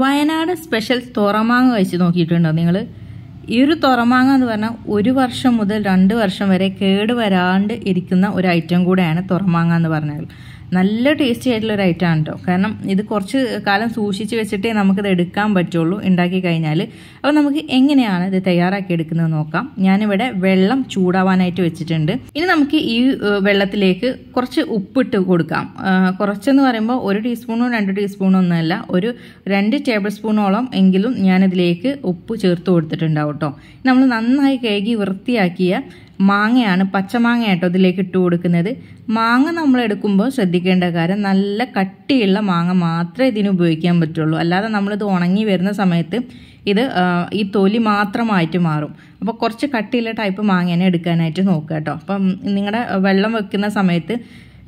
Wayanad special തുറമാങ്ങ കഴിച്ച് നോക്കിയിട്ടുണ്ടോ നിങ്ങൾ ഈ ഒരു തുറമാങ്ങ എന്ന് പറഞ്ഞാൽ ഒരു വർഷം മുതൽ രണ്ട് വർഷം വരെ കേട് വരാണ്ട് ഇരിക്കുന്ന ഒരു ഐറ്റം കൂടെയാണ് തുറമാങ്ങ എന്ന് പറഞ്ഞാൽ നല്ല ടേസ്റ്റി ആയിട്ടുള്ള ഒരു ഐറ്റമാണ് കേട്ടോ കാരണം ഇത് കുറച്ച് കാലം സൂക്ഷിച്ച് വെച്ചിട്ടേ നമുക്കിത് എടുക്കാൻ പറ്റുള്ളൂ ഉണ്ടാക്കി കഴിഞ്ഞാൽ അപ്പോൾ നമുക്ക് എങ്ങനെയാണ് ഇത് തയ്യാറാക്കി എടുക്കുന്നത് നോക്കാം ഞാനിവിടെ വെള്ളം ചൂടാവാനായിട്ട് വെച്ചിട്ടുണ്ട് ഇനി നമുക്ക് ഈ വെള്ളത്തിലേക്ക് കുറച്ച് ഉപ്പിട്ട് കൊടുക്കാം കുറച്ചെന്ന് പറയുമ്പോൾ ഒരു ടീസ്പൂണോ രണ്ട് ടീസ്പൂണോ ഒന്നുമല്ല ഒരു രണ്ട് ടേബിൾ സ്പൂണോളം എങ്കിലും ഞാനിതിലേക്ക് ഉപ്പ് ചേർത്ത് കൊടുത്തിട്ടുണ്ടാവും കേട്ടോ നമ്മൾ നന്നായി കഴുകി വൃത്തിയാക്കിയ മാങ്ങയാണ് പച്ചമാങ്ങ കേട്ടോ ഇതിലേക്ക് ഇട്ട് കൊടുക്കുന്നത് മാങ്ങ നമ്മൾ എടുക്കുമ്പോൾ ശ്രദ്ധിക്കേണ്ട കാര്യം നല്ല കട്ടിയുള്ള മാങ്ങ മാത്രമേ ഇതിന് ഉപയോഗിക്കാൻ പറ്റുള്ളൂ അല്ലാതെ നമ്മളിത് ഉണങ്ങി വരുന്ന സമയത്ത് ഇത് ഈ തൊലി മാത്രമായിട്ട് മാറും അപ്പോൾ കുറച്ച് കട്ടിയുള്ള ടൈപ്പ് മാങ്ങേനെ എടുക്കാനായിട്ട് നോക്കുക കേട്ടോ അപ്പം നിങ്ങളുടെ വെള്ളം വെക്കുന്ന സമയത്ത്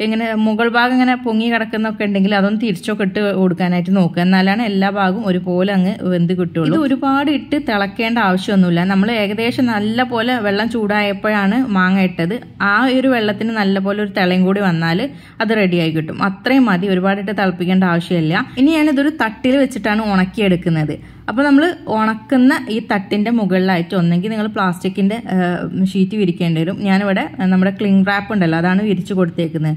ഇങ്ങനെ മുകൾ ഭാഗം ഇങ്ങനെ പൊങ്ങി കിടക്കുന്നൊക്കെ ഉണ്ടെങ്കിൽ അതൊന്ന് തിരിച്ചൊക്കെ ഇട്ട് കൊടുക്കാനായിട്ട് നോക്കുക എന്നാലാണ് എല്ലാ ഭാഗവും ഒരുപോലെ അങ്ങ് വെന്ത് കിട്ടുള്ളൂ ഇത് ഒരുപാട് ഇട്ട് തിളക്കേണ്ട ആവശ്യമൊന്നുമില്ല നമ്മൾ ഏകദേശം നല്ല പോലെ വെള്ളം ചൂടായപ്പോഴാണ് മാങ്ങ ഇട്ടത് ആ ഒരു വെള്ളത്തിന് നല്ല പോലെ ഒരു തിളയും കൂടി വന്നാൽ അത് റെഡിയായി കിട്ടും അത്രയും മതി ഇട്ട് തിളപ്പിക്കേണ്ട ആവശ്യമില്ല ഇനി ഞാനിതൊരു തട്ടിൽ വെച്ചിട്ടാണ് ഉണക്കിയെടുക്കുന്നത് അപ്പോൾ നമ്മൾ ഉണക്കുന്ന ഈ തട്ടിൻ്റെ മുകളിലായിട്ട് ഒന്നെങ്കിൽ നിങ്ങൾ പ്ലാസ്റ്റിക്കിൻ്റെ ഷീറ്റ് വിരിക്കേണ്ടി വരും ഞാനിവിടെ നമ്മുടെ ക്ലിംഗ് റാപ്പ് ഉണ്ടല്ലോ അതാണ് വിരിച്ചു കൊടുത്തേക്കുന്നത്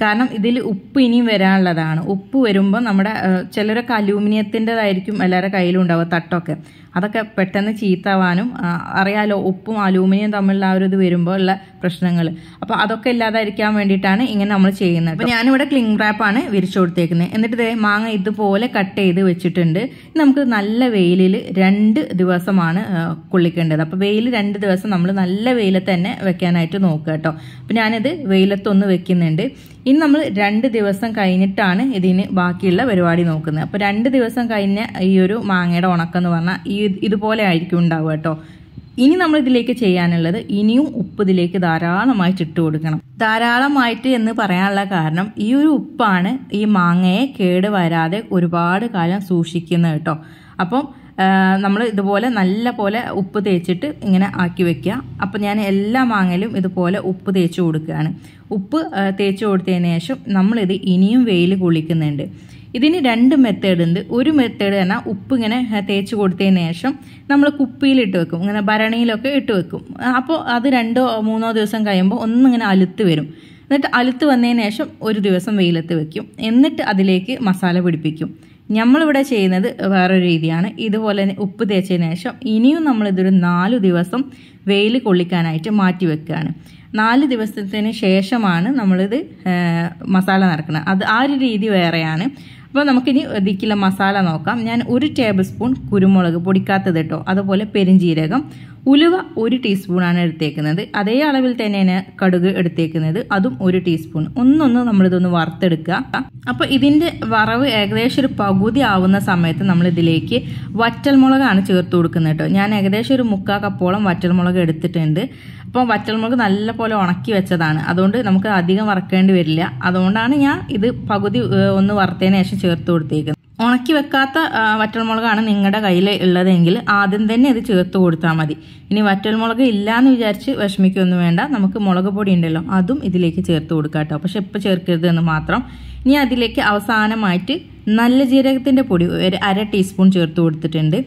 കാരണം ഇതിൽ ഉപ്പ് ഇനിയും വരാനുള്ളതാണ് ഉപ്പ് വരുമ്പോൾ നമ്മുടെ ചിലരൊക്കെ അലൂമിനിയത്തിൻ്റെതായിരിക്കും എല്ലാവരുടെ കയ്യിലുണ്ടാവുക തട്ടൊക്കെ അതൊക്കെ പെട്ടെന്ന് ചീത്താവാനും അറിയാലോ ഉപ്പും അലൂമിനിയം തമ്മിലുള്ള ആ ഒരു ഇത് വരുമ്പോൾ ഉള്ള പ്രശ്നങ്ങൾ അപ്പോൾ അതൊക്കെ ഇല്ലാതായിരിക്കാൻ വേണ്ടിയിട്ടാണ് ഇങ്ങനെ നമ്മൾ ചെയ്യുന്നത് അപ്പോൾ ഞാനിവിടെ ക്ലിങ് റാപ്പാണ് വിരിച്ചു കൊടുത്തേക്കുന്നത് എന്നിട്ട് ഇത് മാങ്ങ ഇതുപോലെ കട്ട് ചെയ്ത് വെച്ചിട്ടുണ്ട് നമുക്ക് നല്ല വെയിലിൽ രണ്ട് ദിവസമാണ് കുള്ളിക്കേണ്ടത് അപ്പോൾ വെയിൽ രണ്ട് ദിവസം നമ്മൾ നല്ല വെയിലത്ത് തന്നെ വെക്കാനായിട്ട് നോക്കുക കേട്ടോ അപ്പോൾ ഞാനിത് വെയിലത്തൊന്ന് വെക്കുന്നുണ്ട് ഇനി നമ്മൾ രണ്ട് ദിവസം കഴിഞ്ഞിട്ടാണ് ഇതിന് ബാക്കിയുള്ള പരിപാടി നോക്കുന്നത് അപ്പോൾ രണ്ട് ദിവസം കഴിഞ്ഞ ഈ ഒരു മാങ്ങയുടെ ഉണക്കം എന്ന് പറഞ്ഞാൽ ഈ ഇതുപോലെ ആയിരിക്കും ഉണ്ടാവുക കേട്ടോ ഇനി നമ്മൾ ഇതിലേക്ക് ചെയ്യാനുള്ളത് ഇനിയും ഉപ്പ് ഇതിലേക്ക് ധാരാളമായിട്ട് ഇട്ട് കൊടുക്കണം ധാരാളമായിട്ട് എന്ന് പറയാനുള്ള കാരണം ഈ ഒരു ഉപ്പാണ് ഈ മാങ്ങയെ കേട് വരാതെ ഒരുപാട് കാലം സൂക്ഷിക്കുന്നത് കേട്ടോ അപ്പം നമ്മൾ ഇതുപോലെ നല്ല പോലെ ഉപ്പ് തേച്ചിട്ട് ഇങ്ങനെ ആക്കി വെക്കുക അപ്പോൾ ഞാൻ എല്ലാ മാങ്ങയിലും ഇതുപോലെ ഉപ്പ് തേച്ച് കൊടുക്കുകയാണ് ഉപ്പ് തേച്ച് കൊടുത്തതിന് ശേഷം നമ്മളിത് ഇനിയും വെയിൽ കുളിക്കുന്നുണ്ട് ഇതിന് രണ്ട് മെത്തേഡ് ഉണ്ട് ഒരു മെത്തേഡ് തന്നെ ഉപ്പ് ഇങ്ങനെ തേച്ച് കൊടുത്തതിന് ശേഷം നമ്മൾ കുപ്പിയിലിട്ട് വെക്കും ഇങ്ങനെ ഭരണിയിലൊക്കെ ഇട്ട് വെക്കും അപ്പോൾ അത് രണ്ടോ മൂന്നോ ദിവസം കഴിയുമ്പോൾ ഒന്നിങ്ങനെ അലുത്ത് വരും എന്നിട്ട് അലുത്ത് വന്നതിന് ശേഷം ഒരു ദിവസം വെയിലത്ത് വെക്കും എന്നിട്ട് അതിലേക്ക് മസാല പിടിപ്പിക്കും നമ്മളിവിടെ ചെയ്യുന്നത് വേറൊരു രീതിയാണ് ഇതുപോലെ തന്നെ ഉപ്പ് തേച്ചതിന് ശേഷം ഇനിയും നമ്മളിതൊരു നാല് ദിവസം വെയിൽ കൊള്ളിക്കാനായിട്ട് മാറ്റി വെക്കുകയാണ് നാല് ദിവസത്തിന് ശേഷമാണ് നമ്മളിത് മസാല നിറക്കുന്നത് അത് ആ ഒരു രീതി വേറെയാണ് അപ്പോൾ നമുക്കിനി ഇതിക്കുള്ള മസാല നോക്കാം ഞാൻ ഒരു ടേബിൾ സ്പൂൺ കുരുമുളക് പൊടിക്കാത്തത് കേട്ടോ അതുപോലെ പെരുംജീരകം ഉലുവ ഒരു ടീസ്പൂണാണ് എടുത്തേക്കുന്നത് അതേ അളവിൽ തന്നെയാണ് കടുക് എടുത്തേക്കുന്നത് അതും ഒരു ടീസ്പൂൺ ഒന്നൊന്ന് നമ്മളിതൊന്ന് വറുത്തെടുക്കുക അപ്പോൾ ഇതിൻ്റെ വറവ് ഏകദേശം ഒരു പകുതി ആവുന്ന സമയത്ത് നമ്മളിതിലേക്ക് വറ്റൽമുളകാണ് ചേർത്ത് കൊടുക്കുന്നത് കേട്ടോ ഞാൻ ഏകദേശം ഒരു മുക്കാ കപ്പോളം വറ്റൽമുളക് എടുത്തിട്ടുണ്ട് ഇപ്പം വറ്റൽമുളക് നല്ലപോലെ ഉണക്കി വെച്ചതാണ് അതുകൊണ്ട് നമുക്ക് അധികം വറക്കേണ്ടി വരില്ല അതുകൊണ്ടാണ് ഞാൻ ഇത് പകുതി ഒന്ന് വറുത്തതിന് ശേഷം ചേർത്ത് കൊടുത്തേക്കുന്നത് ഉണക്കി വെക്കാത്ത വറ്റൽമുളകാണ് നിങ്ങളുടെ കയ്യിൽ ഉള്ളതെങ്കിൽ ആദ്യം തന്നെ ഇത് ചേർത്ത് കൊടുത്താൽ മതി ഇനി വറ്റൽമുളക് എന്ന് വിചാരിച്ച് വിഷമിക്കൊന്നും വേണ്ട നമുക്ക് മുളക് പൊടി ഉണ്ടല്ലോ അതും ഇതിലേക്ക് ചേർത്ത് കൊടുക്കാട്ടോ പക്ഷെ ഇപ്പോൾ ചേർക്കരുത് എന്ന് മാത്രം ഇനി അതിലേക്ക് അവസാനമായിട്ട് നല്ല ജീരകത്തിൻ്റെ പൊടി ഒരു അര ടീസ്പൂൺ ചേർത്ത് കൊടുത്തിട്ടുണ്ട്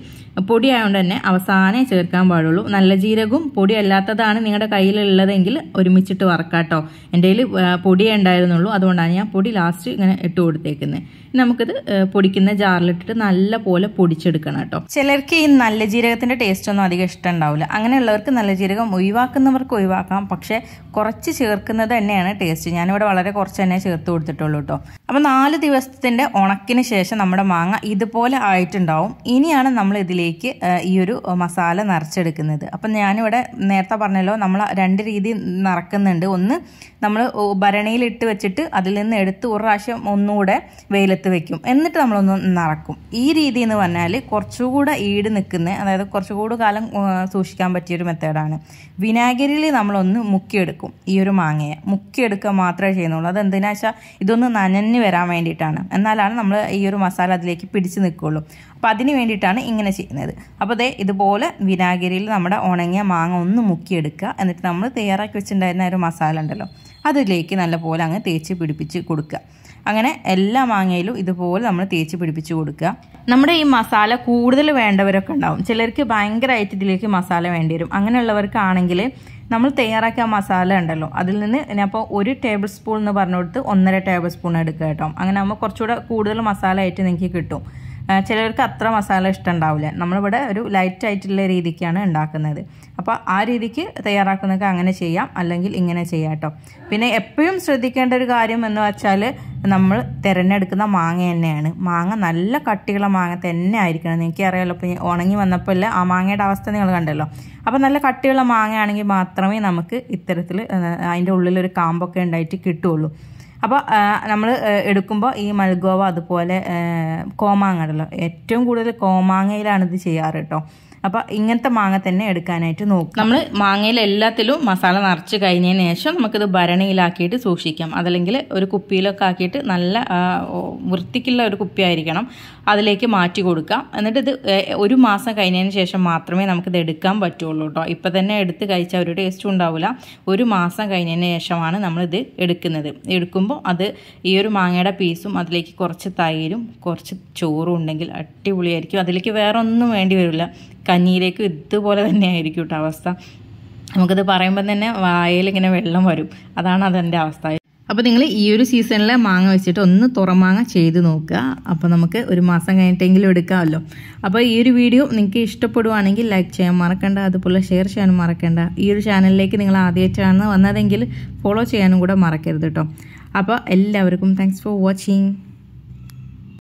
പൊടിയായതുകൊണ്ട് തന്നെ അവസാനം ചേർക്കാൻ പാടുള്ളൂ നല്ല ജീരകവും പൊടി അല്ലാത്തതാണ് നിങ്ങളുടെ കയ്യിലുള്ളതെങ്കിൽ ഒരുമിച്ചിട്ട് വറക്കാട്ടോ എൻ്റെ കയ്യിൽ പൊടിയേ ഉണ്ടായിരുന്നുള്ളൂ അതുകൊണ്ടാണ് ഞാൻ പൊടി ലാസ്റ്റ് ഇങ്ങനെ ഇട്ട് കൊടുത്തേക്കുന്നത് നമുക്കിത് പൊടിക്കുന്ന ജാറിലിട്ടിട്ട് നല്ല പോലെ പൊടിച്ചെടുക്കണം കേട്ടോ ചിലർക്ക് ഈ നല്ല ജീരകത്തിൻ്റെ ടേസ്റ്റ് ഒന്നും അധികം ഇഷ്ടം ഉണ്ടാവില്ല അങ്ങനെയുള്ളവർക്ക് നല്ല ജീരകം ഒഴിവാക്കുന്നവർക്ക് ഒഴിവാക്കാം പക്ഷേ കുറച്ച് ചേർക്കുന്നത് തന്നെയാണ് ടേസ്റ്റ് ഞാനിവിടെ വളരെ കുറച്ച് തന്നെ ചേർത്ത് കൊടുത്തിട്ടുള്ളൂ കേട്ടോ അപ്പോൾ നാല് ദിവസത്തിൻ്റെ ഉണക്കിന് ശേഷം നമ്മുടെ മാങ്ങ ഇതുപോലെ ആയിട്ടുണ്ടാവും ഇനിയാണ് നമ്മൾ ഇതിലേക്ക് ഈ ഒരു മസാല നിറച്ചെടുക്കുന്നത് അപ്പം ഞാനിവിടെ നേരത്തെ പറഞ്ഞല്ലോ നമ്മൾ രണ്ട് രീതി നിറക്കുന്നുണ്ട് ഒന്ന് നമ്മൾ ഭരണിയിലിട്ട് വെച്ചിട്ട് അതിൽ നിന്ന് എടുത്ത് ഒരു പ്രാവശ്യം ഒന്നുകൂടെ വെയിലത്ത് വെക്കും എന്നിട്ട് നമ്മളൊന്ന് നിറക്കും ഈ രീതി എന്ന് പറഞ്ഞാൽ കുറച്ചുകൂടെ ഈട് നിൽക്കുന്ന അതായത് കുറച്ചുകൂടി കാലം സൂക്ഷിക്കാൻ പറ്റിയൊരു മെത്തേഡാണ് വിനാഗിരിയിൽ നമ്മളൊന്ന് മുക്കിയെടുക്കും ഈ ഒരു മാങ്ങയെ മുക്കിയെടുക്കുക മാത്രമേ ചെയ്യുന്നുള്ളൂ അത് എന്തിനാ വെച്ചാൽ ഇതൊന്ന് നനഞ്ഞു വരാൻ വേണ്ടിയിട്ടാണ് എന്നാലാണ് നമ്മൾ ഈ ഒരു മസാല അതിലേക്ക് പിടിച്ച് നിൽക്കുകയുള്ളൂ അപ്പം അതിന് വേണ്ടിയിട്ടാണ് ഇങ്ങനെ ചെയ്യുന്നത് അപ്പോൾ അതേ ഇതുപോലെ വിനാഗിരിയിൽ നമ്മുടെ ഉണങ്ങിയ മാങ്ങ ഒന്ന് മുക്കിയെടുക്കുക എന്നിട്ട് നമ്മൾ തയ്യാറാക്കി വെച്ചിട്ടുണ്ടായിരുന്ന ഒരു മസാല ഉണ്ടല്ലോ അതിലേക്ക് നല്ലപോലെ അങ്ങ് തേച്ച് പിടിപ്പിച്ച് കൊടുക്കുക അങ്ങനെ എല്ലാ മാങ്ങയിലും ഇതുപോലെ നമ്മൾ തേച്ച് പിടിപ്പിച്ച് കൊടുക്കുക നമ്മുടെ ഈ മസാല കൂടുതൽ വേണ്ടവരൊക്കെ ഉണ്ടാവും ചിലർക്ക് ഭയങ്കരമായിട്ട് ഇതിലേക്ക് മസാല വേണ്ടി വരും അങ്ങനെയുള്ളവർക്കാണെങ്കിൽ നമ്മൾ തയ്യാറാക്കിയ മസാല ഉണ്ടല്ലോ അതിൽ നിന്ന് ഞാനിപ്പോൾ ഒരു ടേബിൾ സ്പൂൺ എന്ന് പറഞ്ഞു കൊടുത്ത് ഒന്നര ടേബിൾ സ്പൂൺ എടുക്കുക കേട്ടോ അങ്ങനെ ആകുമ്പോൾ കുറച്ചുകൂടെ കൂടുതൽ മസാല ആയിട്ട് നിങ്ങൾക്ക് കിട്ടും ചിലർക്ക് അത്ര മസാല ഇഷ്ടം ഉണ്ടാവില്ല നമ്മളിവിടെ ഒരു ലൈറ്റ് ആയിട്ടുള്ള രീതിക്കാണ് ഉണ്ടാക്കുന്നത് അപ്പോൾ ആ രീതിക്ക് തയ്യാറാക്കുന്നൊക്കെ അങ്ങനെ ചെയ്യാം അല്ലെങ്കിൽ ഇങ്ങനെ ചെയ്യാം കേട്ടോ പിന്നെ എപ്പോഴും ശ്രദ്ധിക്കേണ്ട ഒരു കാര്യം എന്ന് വെച്ചാൽ നമ്മൾ തിരഞ്ഞെടുക്കുന്ന മാങ്ങ തന്നെയാണ് മാങ്ങ നല്ല കട്ടിയുള്ള മാങ്ങ തന്നെ ആയിരിക്കണം അറിയാമല്ലോ ഇപ്പോൾ ഉണങ്ങി വന്നപ്പോൾ ആ മാങ്ങയുടെ അവസ്ഥ നിങ്ങൾ കണ്ടല്ലോ അപ്പോൾ നല്ല കട്ടിയുള്ള മാങ്ങയാണെങ്കിൽ മാത്രമേ നമുക്ക് ഇത്തരത്തിൽ അതിൻ്റെ ഉള്ളിലൊരു കാമ്പൊക്കെ ഉണ്ടായിട്ട് കിട്ടുള്ളൂ അപ്പോൾ നമ്മൾ എടുക്കുമ്പോൾ ഈ മൽഗോവ അതുപോലെ കോമാങ്ങ ഉണ്ടല്ലോ ഏറ്റവും കൂടുതൽ കോമാങ്ങയിലാണ് ഇത് ചെയ്യാറ് കേട്ടോ അപ്പോൾ ഇങ്ങനത്തെ മാങ്ങ തന്നെ എടുക്കാനായിട്ട് നോക്കും നമ്മൾ മാങ്ങയിലെ എല്ലാത്തിലും മസാല നിറച്ച് കഴിഞ്ഞതിന് ശേഷം നമുക്കിത് ഭരണിയിലാക്കിയിട്ട് സൂക്ഷിക്കാം അതല്ലെങ്കിൽ ഒരു കുപ്പിയിലൊക്കെ ആക്കിയിട്ട് നല്ല വൃത്തിക്കുള്ള ഒരു കുപ്പി ആയിരിക്കണം അതിലേക്ക് മാറ്റി കൊടുക്കാം എന്നിട്ട് ഇത് ഒരു മാസം കഴിഞ്ഞതിന് ശേഷം മാത്രമേ നമുക്കിത് എടുക്കാൻ പറ്റുള്ളൂ കേട്ടോ ഇപ്പം തന്നെ എടുത്ത് കഴിച്ചാൽ ഒരു ടേസ്റ്റും ഉണ്ടാവില്ല ഒരു മാസം കഴിഞ്ഞതിന് ശേഷമാണ് നമ്മളിത് എടുക്കുന്നത് എടുക്കുമ്പോൾ അത് ഈ ഒരു മാങ്ങയുടെ പീസും അതിലേക്ക് കുറച്ച് തൈരും കുറച്ച് ചോറും ഉണ്ടെങ്കിൽ അടിപൊളിയായിരിക്കും അതിലേക്ക് വേറെ ഒന്നും വേണ്ടി വരില്ല കഞ്ഞിയിലേക്ക് ഇതുപോലെ തന്നെ ആയിരിക്കും കേട്ടോ അവസ്ഥ നമുക്കിത് പറയുമ്പോൾ തന്നെ വായയിലിങ്ങനെ വെള്ളം വരും അതാണ് അതെൻ്റെ അവസ്ഥ അപ്പോൾ നിങ്ങൾ ഈ ഒരു സീസണിലെ മാങ്ങ വെച്ചിട്ട് ഒന്ന് തുറമാങ്ങ ചെയ്ത് നോക്കുക അപ്പോൾ നമുക്ക് ഒരു മാസം കഴിഞ്ഞിട്ടെങ്കിലും എടുക്കാമല്ലോ അപ്പോൾ ഈ ഒരു വീഡിയോ നിങ്ങൾക്ക് ഇഷ്ടപ്പെടുവാണെങ്കിൽ ലൈക്ക് ചെയ്യാൻ മറക്കണ്ട അതുപോലെ ഷെയർ ചെയ്യാനും മറക്കണ്ട ഈ ഒരു ചാനലിലേക്ക് നിങ്ങൾ ആദ്യമായിട്ടാണ് വന്നതെങ്കിൽ ഫോളോ ചെയ്യാനും കൂടെ മറക്കരുത് കേട്ടോ അപ്പോൾ എല്ലാവർക്കും താങ്ക്സ് ഫോർ വാച്ചിങ്